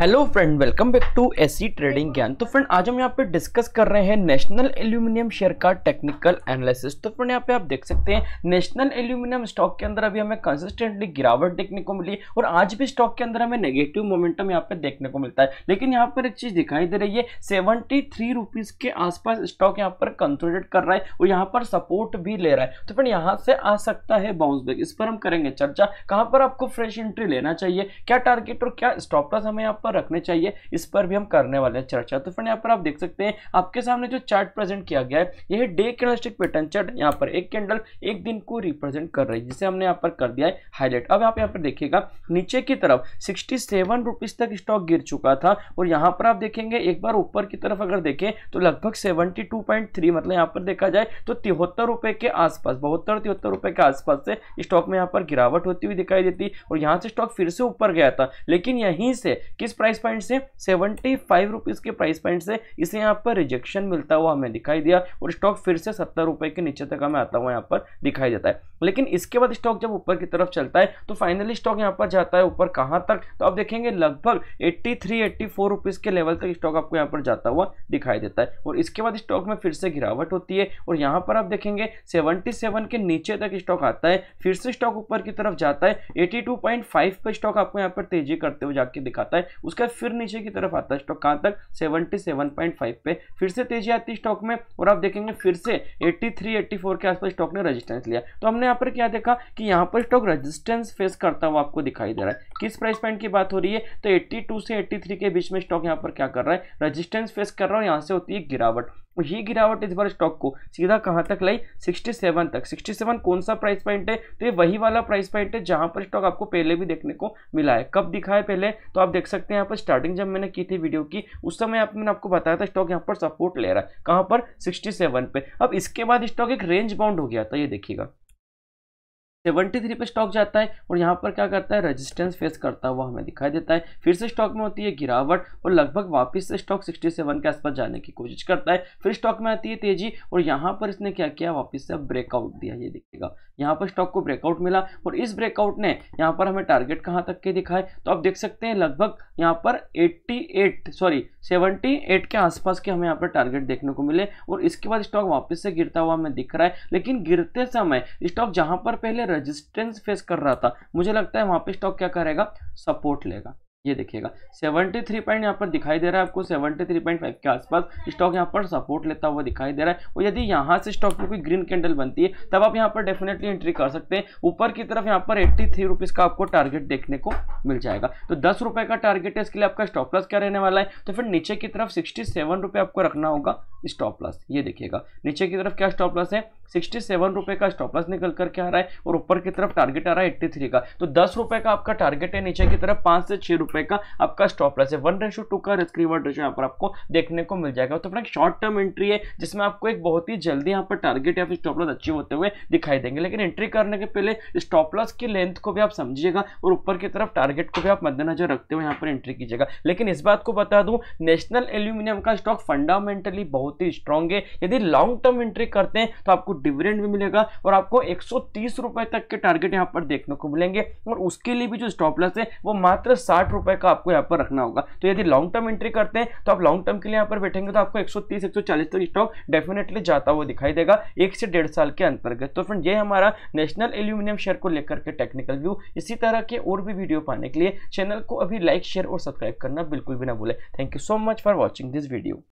hello friend welcome back to AC trading Gyan तो friend आज हम यहाँ पे डिस्कस कर रहे हैं नेशनल एल्यूमिनियम शेयर का टेक्निकल एनालिसिस तो फ्रेंड यहाँ पे आप देख सकते हैं नेशनल एल्यूमिनियम स्टॉक के अंदर अभी हमें कंसिस्टेंटली गिरावट देखने को मिली और आज भी स्टॉक के अंदर हमें नेगेटिव मोमेंटम यहाँ पे देखने को मिलता है लेकिन यहाँ पर एक चीज़ दिखाई दे रही है सेवेंटी थ्री के आसपास स्टॉक यहाँ पर कंसोलिडेट कर रहा है और यहाँ पर सपोर्ट भी ले रहा है तो फ्रेंड यहाँ से आ सकता है बाउंस बैक इस पर हम करेंगे चर्चा कहाँ पर आपको फ्रेश एंट्री लेना चाहिए क्या टारगेट और क्या स्टॉप हमें यहाँ पर रखने चाहिए इस पर भी हम करने वाले हैं चर्चा तो फ्रेंड यहाँ पर आप देख सकते हैं आपके सामने जो चार्ट प्रेजेंट किया गया है यह डे कैंडलस्टिक पैटर्न चार्ट यहाँ पर एक कैंडल एक दिन को रिप्रेजेंट कर रही है जिसे हमने यहाँ पर कर दिया है हाईलाइट अब आप यहाँ पर देखिएगा नीचे की तरफ सिक्सटी सेवन रुपीज तक स्टॉक गिर चुका था और यहाँ पर आप देखेंगे एक बार ऊपर की तरफ अगर देखें तो लगभग सेवेंटी टू पॉइंट थ्री मतलब यहाँ पर देखा जाए तो तिहत्तर रुपये के आसपास बहत्तर तिहत्तर रुपये के आसपास से स्टॉक में यहाँ पर गिरावट होती हुई दिखाई देती और यहाँ से स्टॉक फिर से ऊपर गया था लेकिन यहीं से किस प्राइस पॉइंट से सेवेंटी फाइव रुपीज़ के प्राइस पॉइंट से इसे यहाँ पर रिजेक्शन मिलता हुआ हमें दिखाई दिया और स्टॉक फिर से सत्तर रुपए के नीचे तक हमें आता हुआ यहाँ पर दिखाई देता है लेकिन इसके बाद स्टॉक जब ऊपर की तरफ चलता है तो फाइनली स्टॉक यहाँ पर जाता है ऊपर कहाँ तक तो आप देखेंगे लगभग eighty three eighty four rupees के लेवल तक स्टॉक आपको यहाँ पर जाता हुआ दिखाई देता है और इसके बाद स्टॉक में फिर से गिरावट होती है और यहाँ पर आप देखेंगे 77 के नीचे तक स्टॉक आता है फिर से स्टॉक ऊपर की तरफ जाता है 82.5 पर स्टॉक आपको यहाँ पर तेजी करते हुए जाके दिखाता है उसके बाद फिर नीचे की तरफ आता है स्टॉक कहाँ तक 77.5 पे फिर से तेजी आती है स्टॉक में और आप देखेंगे फिर से 83 84 के आसपास स्टॉक ने रजिस्टेंस लिया तो हमने यहाँ पर क्या देखा कि यहाँ पर स्टॉक रजिस्टेंस फेस करता हुआ आपको दिखाई दे रहा है किस प्राइस पॉइंट की बात हो रही है तो टू से थ्री के बीच में स्टॉक यहाँ पर क्या कर रहा है रजिस्टेंस फेस कर रहा है यहाँ से होती है गिरावट ये गिरावट इस बार स्टॉक को सीधा कहाँ तक लाई 67 तक 67 कौन सा प्राइस पॉइंट है तो ये वही वाला प्राइस पॉइंट है जहाँ पर स्टॉक आपको पहले भी देखने को मिला है कब दिखा है पहले तो आप देख सकते हैं यहाँ पर स्टार्टिंग जब मैंने की थी वीडियो की उस समय आप मैंने आपको बताया था स्टॉक यहाँ पर सपोर्ट ले रहा है कहाँ पर सिक्सटी पे अब इसके बाद स्टॉक एक रेंज बाउंड हो गया था ये देखिएगा सेवेंटी थ्री पे स्टॉक जाता है और यहाँ पर क्या करता है रेजिस्टेंस फेस करता हुआ हमें दिखाई देता है फिर से स्टॉक में होती है गिरावट और लगभग वापस से स्टॉक सिक्सटी सेवन के आसपास जाने की कोशिश करता है फिर स्टॉक में आती है तेजी और यहाँ पर इसने क्या किया वापस से ब्रेकआउट दिया ये देखिएगा यहाँ पर स्टॉक को ब्रेकआउट मिला और इस ब्रेकआउट ने यहाँ पर हमें टारगेट कहाँ तक के दिखाए तो आप देख सकते हैं लगभग यहाँ पर एट्टी सॉरी सेवेंटी के आसपास के हमें यहाँ पर टारगेट देखने को मिले और इसके बाद स्टॉक वापस से गिरता हुआ हमें दिख रहा है लेकिन गिरते समय स्टॉक जहाँ पर पहले रेजिस्टेंस फेस कर रहा था मुझे लगता है वहां पे स्टॉक क्या करेगा सपोर्ट लेगा ये देखिएगा 73 पॉइंट यहाँ पर दिखाई दे रहा है आपको 73.5 के आसपास स्टॉक यहाँ पर सपोर्ट लेता हुआ दिखाई दे रहा है और यदि यहाँ से स्टॉक में कोई ग्रीन कैंडल बनती है तब आप यहाँ पर डेफिनेटली एंट्री कर सकते हैं ऊपर की तरफ यहाँ पर एट्टी थ्री का आपको टारगेट देखने को मिल जाएगा तो दस का टारगेट है इसके लिए आपका स्टॉक लॉस क्या रहने वाला है तो फिर नीचे की तरफ सिक्सटी आपको रखना होगा स्टॉप लॉस ये देखिएगा नीचे की तरफ क्या स्टॉप लॉस है सिक्सटी सेवन रुपए का स्टॉप लॉस निकल करके आ रहा है और ऊपर की तरफ टारगेट आ रहा है एट्टी थ्री का तो दस रुपए का आपका टारगेट है नीचे की तरफ पांच से छह रुपए का आपका स्टॉप लॉस है वन रेशो टू का रिस्क रिवर्ड रेशो यहाँ पर आपको देखने को मिल जाएगा तो अपना शॉर्ट टर्म एंट्री है जिसमें आपको एक बहुत ही जल्दी यहाँ पर टारगेट या फिर स्टॉप लॉस अचीव होते हुए दिखाई देंगे लेकिन एंट्री करने के पहले स्टॉप लॉस की लेंथ को भी आप समझिएगा और ऊपर की तरफ टारगेट को भी आप मद्देनजर रखते हुए यहाँ पर एंट्री कीजिएगा लेकिन इस बात को बता दूं नेशनल एल्यूमिनियम का स्टॉक फंडामेंटली बहुत बहुत ही स्ट्रांग है यदि लॉन्ग टर्म एंट्री करते हैं तो आपको डिविडेंड भी मिलेगा और आपको एक रुपए तक के टारगेट यहाँ पर देखने को मिलेंगे और उसके लिए भी जो स्टॉप लॉस है वो मात्र साठ रुपए का आपको यहाँ पर रखना होगा तो यदि लॉन्ग टर्म एंट्री करते हैं तो आप लॉन्ग टर्म के लिए यहाँ पर बैठेंगे तो आपको एक सौ तक स्टॉक डेफिनेटली जाता हुआ दिखाई देगा एक से डेढ़ साल के अंतर्गत तो फ्रेंड ये हमारा नेशनल एल्यूमिनियम शेयर को लेकर के टेक्निकल व्यू इसी तरह के और भी वीडियो पाने के लिए चैनल को अभी लाइक शेयर और सब्सक्राइब करना बिल्कुल भी ना भूले thank you so much for watching this video